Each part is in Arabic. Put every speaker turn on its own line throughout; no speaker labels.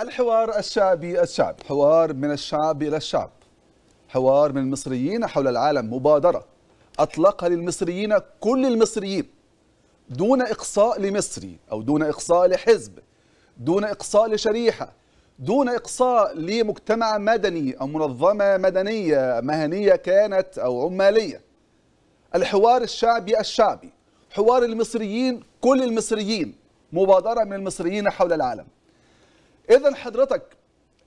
الحوار الشعبي الشعب حوار من الشعب إلى الشعب حوار من المصريين حول العالم مبادرة أطلقها للمصريين كل المصريين دون إقصاء لمصري أو دون إقصاء لحزب دون إقصاء لشريحة دون إقصاء لمجتمع مدني أو منظمة مدنية مهنية كانت أو عمالية الحوار الشعبي الشعبي حوار المصريين كل المصريين مبادرة من المصريين حول العالم اذا حضرتك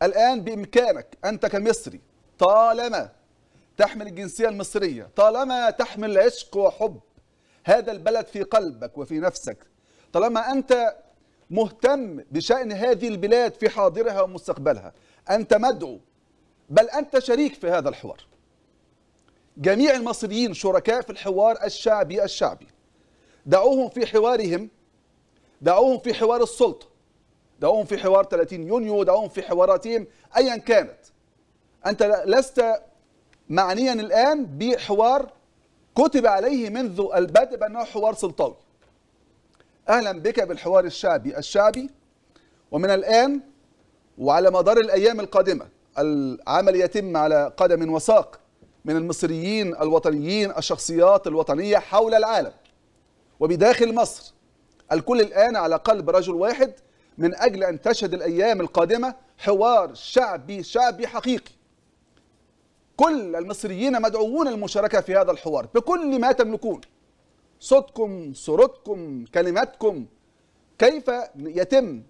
الان بامكانك انت كمصري طالما تحمل الجنسيه المصريه طالما تحمل عشق وحب هذا البلد في قلبك وفي نفسك طالما انت مهتم بشان هذه البلاد في حاضرها ومستقبلها انت مدعو بل انت شريك في هذا الحوار جميع المصريين شركاء في الحوار الشعبي الشعبي دعوهم في حوارهم دعوهم في حوار السلطه دعوهم في حوار 30 يونيو دعوهم في حواراتهم ايا كانت انت لست معنيا الان بحوار كتب عليه منذ البدء بانه حوار سلطوي اهلا بك بالحوار الشعبي الشعبي ومن الان وعلى مدار الايام القادمه العمل يتم على قدم وساق من المصريين الوطنيين الشخصيات الوطنيه حول العالم وبداخل مصر الكل الان على قلب رجل واحد من أجل أن تشهد الأيام القادمة حوار شعبي شعبي حقيقي كل المصريين مدعوون المشاركة في هذا الحوار بكل ما تملكون صوتكم صورتكم كلماتكم كيف يتم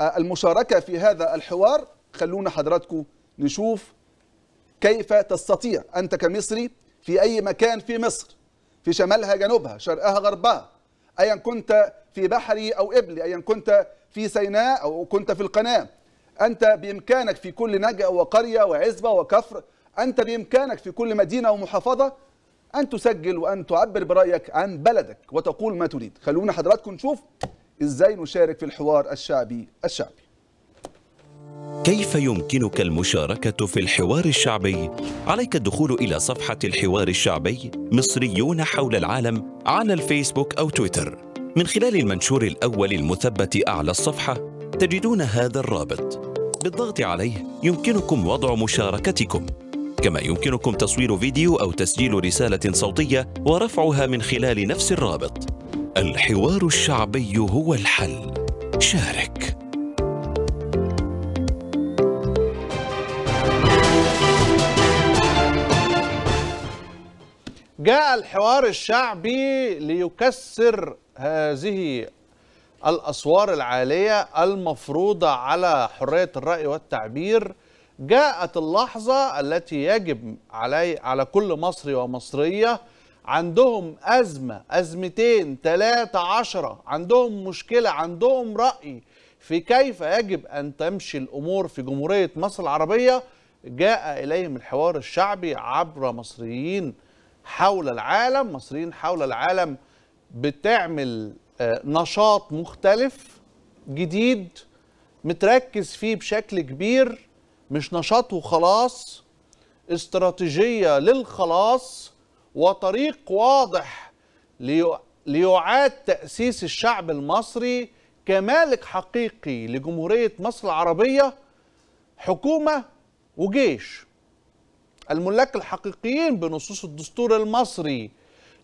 آه، المشاركة في هذا الحوار خلونا حضراتكم نشوف كيف تستطيع أنت كمصري في أي مكان في مصر في شمالها جنوبها شرقها غربها أيا كنت في بحري أو إبلي أيا كنت في سيناء أو كنت في القناة أنت بإمكانك في كل نجأ وقرية وعزبة وكفر أنت بإمكانك في كل مدينة ومحافظة أن تسجل وأن تعبر برأيك عن بلدك وتقول ما تريد خلونا حضراتكم نشوف إزاي نشارك في الحوار الشعبي الشعبي
كيف يمكنك المشاركة في الحوار الشعبي؟ عليك الدخول إلى صفحة الحوار الشعبي مصريون حول العالم على الفيسبوك أو تويتر من خلال المنشور الأول المثبت أعلى الصفحة تجدون هذا الرابط بالضغط عليه يمكنكم وضع مشاركتكم كما يمكنكم تصوير فيديو أو تسجيل رسالة صوتية ورفعها من خلال نفس الرابط الحوار الشعبي هو الحل شارك
جاء الحوار الشعبي ليكسر هذه الأسوار العالية المفروضة على حرية الرأي والتعبير جاءت اللحظة التي يجب علي على كل مصري ومصرية عندهم أزمة أزمتين ثلاثة عشرة عندهم مشكلة عندهم رأي في كيف يجب أن تمشي الأمور في جمهورية مصر العربية جاء إليهم الحوار الشعبي عبر مصريين حول العالم مصريين حول العالم بتعمل آه، نشاط مختلف جديد متركز فيه بشكل كبير مش نشاط وخلاص استراتيجية للخلاص وطريق واضح ليعاد تأسيس الشعب المصري كمالك حقيقي لجمهورية مصر العربية حكومة وجيش الملاك الحقيقيين بنصوص الدستور المصري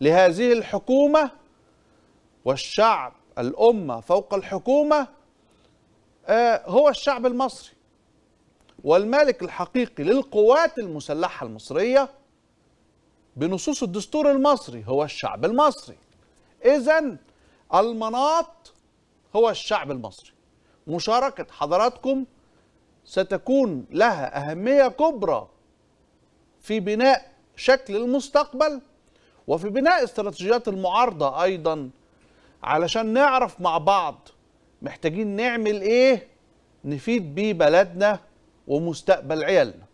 لهذه الحكومة والشعب الأمة فوق الحكومة آه، هو الشعب المصري والمالك الحقيقي للقوات المسلحة المصرية بنصوص الدستور المصري هو الشعب المصري إذا المناط هو الشعب المصري مشاركة حضراتكم ستكون لها أهمية كبرى في بناء شكل المستقبل وفي بناء استراتيجيات المعارضة أيضاً علشان نعرف مع بعض محتاجين نعمل ايه نفيد بيه بلدنا ومستقبل عيالنا